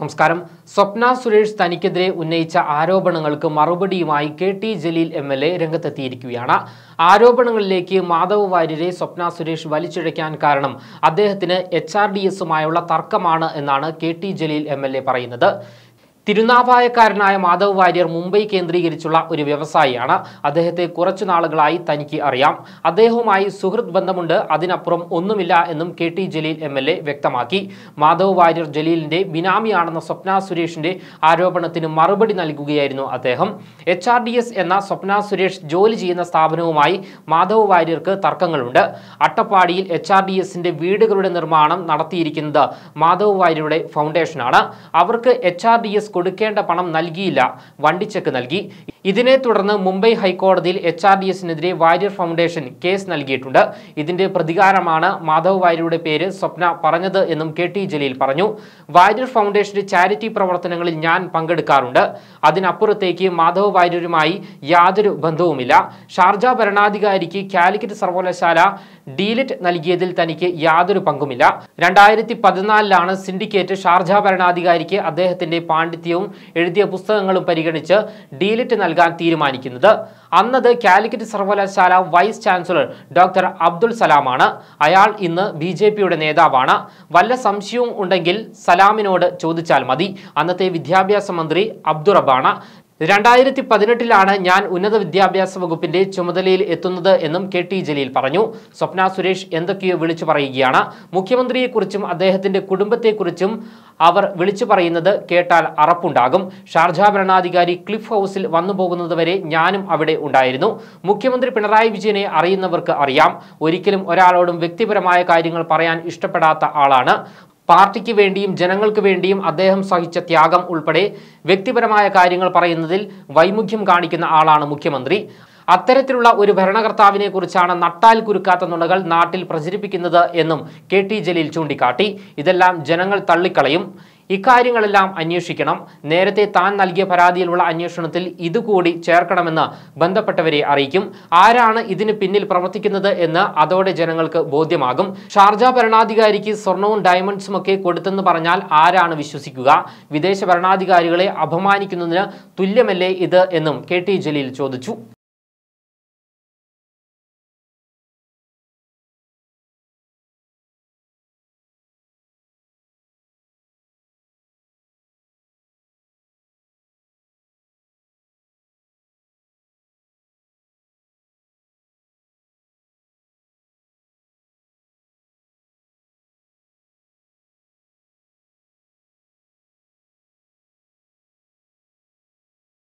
നമസ്കാരം സ്വപ്ന സുരേഷ് തനിക്കെതിരെ ഉന്നയിച്ച ആരോപണങ്ങൾക്ക് മറുപടിയുമായി K T Jaleel M L A രംഗത്തെത്തിയിരിക്കുകയാണ് ആരോപണങ്ങളിലേക്ക് മാധവ് വാര്യരെ സ്വപ്ന സുരേഷ് വലിച്ചിഴയ്ക്കാൻ കാരണം അദ്ദേഹത്തിന് എച്ച് ആർ ഡി എസുമായുള്ള തർക്കമാണ് എന്നാണ് K T Jaleel M L A പറയുന്നത് തിരുനാവായക്കാരനായ മാധവ് വാര്യർ മുംബൈ കേന്ദ്രീകരിച്ചുള്ള ഒരു വ്യവസായിയാണ് അദ്ദേഹത്തെ കുറച്ചു നാളുകളായി തനിക്ക് അറിയാം അദ്ദേഹവുമായി സുഹൃത്ത് ബന്ധമുണ്ട് അതിനപ്പുറം ഒന്നുമില്ല എന്നും K T Jaleel M L A വ്യക്തമാക്കി മാധവ് വാര്യർ ജലീലിന്റെ ബിനാമിയാണെന്ന സ്വപ്ന സുരേഷിന്റെ ആരോപണത്തിന് മറുപടി നൽകുകയായിരുന്നു അദ്ദേഹം എച്ച് ആർ ഡി എസ് എന്ന സ്വപ്ന സുരേഷ് ജോലി ചെയ്യുന്ന സ്ഥാപനവുമായി മാധവ് വാര്യർക്ക് തർക്കങ്ങളുണ്ട് അട്ടപ്പാടിയിൽ എച്ച് ആർ ഡി എസിന്റെ വീടുകളുടെ നിർമ്മാണം നടത്തിയിരിക്കുന്നത് മാധവ് വാര്യരുടെ ഫൗണ്ടേഷനാണ് അവർക്ക് എച്ച് ആർ ഡി എസ് കൊടുക്കേണ്ട പണം നൽകിയില്ല വണ്ടി ചെക്ക് നൽകി ഇതിനെ തുടർന്ന് മുംബൈ ഹൈക്കോടതിയിൽ എച്ച് ആർ ഡി എസിനെതിരെ വാര്യർ ഫൗണ്ടേഷൻ കേസ് നൽകിയിട്ടുണ്ട് ഇതിന്റെ പ്രതികാരമാണ് മാധവ് വാര്യരുടെ പേര് സ്വപ്ന പറഞ്ഞത് എന്നും കെ ടി ജലീൽ പറഞ്ഞു വാര്യർ ഫൗണ്ടേഷന്റെ ചാരിറ്റി പ്രവർത്തനങ്ങളിൽ ഞാൻ പങ്കെടുക്കാറുണ്ട് അതിനപ്പുറത്തേക്ക് മാധവ് വാര്യരുമായി യാതൊരു ബന്ധവുമില്ല ഷാർജ ഭരണാധികാരിക്ക് കാലിക്കറ്റ് സർവകലാശാല ഡീലിറ്റ് നൽകിയതിൽ തനിക്ക് യാതൊരു പങ്കുമില്ല രണ്ടായിരത്തി പതിനാലിലാണ് സിൻഡിക്കേറ്റ് ഷാർജ ഭരണാധികാരിക്ക് അദ്ദേഹത്തിന്റെ പാണ്ഡിത്യം സാഹിത്യവും എഴുതിയ പുസ്തകങ്ങളും പരിഗണിച്ച് ഡീലിറ്റ് നൽകാൻ തീരുമാനിക്കുന്നത് അന്നത് കാലിക്കറ്റ് സർവകലാശാല വൈസ് ചാൻസലർ ഡോക്ടർ അബ്ദുൾ സലാമാണ് അയാൾ ഇന്ന് ബി ജെ പിയുടെ നേതാവാണ് വല്ല സംശയവും ഉണ്ടെങ്കിൽ സലാമിനോട് ചോദിച്ചാൽ മതി അന്നത്തെ വിദ്യാഭ്യാസ മന്ത്രി അബ്ദുറബാണ് രണ്ടായിരത്തി പതിനെട്ടിലാണ് ഞാൻ ഉന്നത വിദ്യാഭ്യാസ വകുപ്പിന്റെ ചുമതലയിൽ എത്തുന്നത് എന്നും കെ ടി ജലീൽ പറഞ്ഞു സ്വപ്ന സുരേഷ് എന്തൊക്കെയോ വിളിച്ചു പറയുകയാണ് മുഖ്യമന്ത്രിയെക്കുറിച്ചും അദ്ദേഹത്തിന്റെ കുടുംബത്തെക്കുറിച്ചും അവർ വിളിച്ചു പറയുന്നത് കേട്ടാൽ അറപ്പുണ്ടാകും ഷാർജ ഭരണാധികാരി ക്ലിഫ് ഹൗസിൽ വന്നു പോകുന്നതുവരെ ഞാനും അവിടെ ഉണ്ടായിരുന്നു മുഖ്യമന്ത്രി പിണറായി വിജയനെ അറിയുന്നവർക്ക് അറിയാം ഒരിക്കലും ഒരാളോടും വ്യക്തിപരമായ കാര്യങ്ങൾ പറയാൻ ഇഷ്ടപ്പെടാത്ത ആളാണ് പാർട്ടിക്ക് വേണ്ടിയും ജനങ്ങൾക്ക് വേണ്ടിയും അദ്ദേഹം സഹിച്ച ത്യാഗം ഉൾപ്പെടെ വ്യക്തിപരമായ കാര്യങ്ങൾ പറയുന്നതിൽ വൈമുഖ്യം കാണിക്കുന്ന ആളാണ് മുഖ്യമന്ത്രി അത്തരത്തിലുള്ള ഒരു ഭരണകർത്താവിനെ കുറിച്ചാണ് നട്ടാൽ കുരുക്കാത്ത നുണകൾ നാട്ടിൽ പ്രചരിപ്പിക്കുന്നത് എന്നും കെ ടി ജലീൽ ചൂണ്ടിക്കാട്ടി ഇതെല്ലാം ജനങ്ങൾ തള്ളിക്കളയും ഇക്കാര്യങ്ങളെല്ലാം അന്വേഷിക്കണം നേരത്തെ താൻ നൽകിയ പരാതിയിലുള്ള അന്വേഷണത്തിൽ ഇതുകൂടി ചേർക്കണമെന്ന് ബന്ധപ്പെട്ടവരെ അറിയിക്കും ആരാണ് ഇതിന് പിന്നിൽ പ്രവർത്തിക്കുന്നത് എന്ന് അതോടെ ജനങ്ങൾക്ക് ബോധ്യമാകും ഷാർജ ഭരണാധികാരിക്ക് സ്വർണവും ഡയമണ്ട്സും ഒക്കെ കൊടുത്തെന്ന് പറഞ്ഞാൽ ആരാണ് വിശ്വസിക്കുക വിദേശ ഭരണാധികാരികളെ അപമാനിക്കുന്നതിന് തുല്യമല്ലേ ഇത് എന്നും കെ ജലീൽ ചോദിച്ചു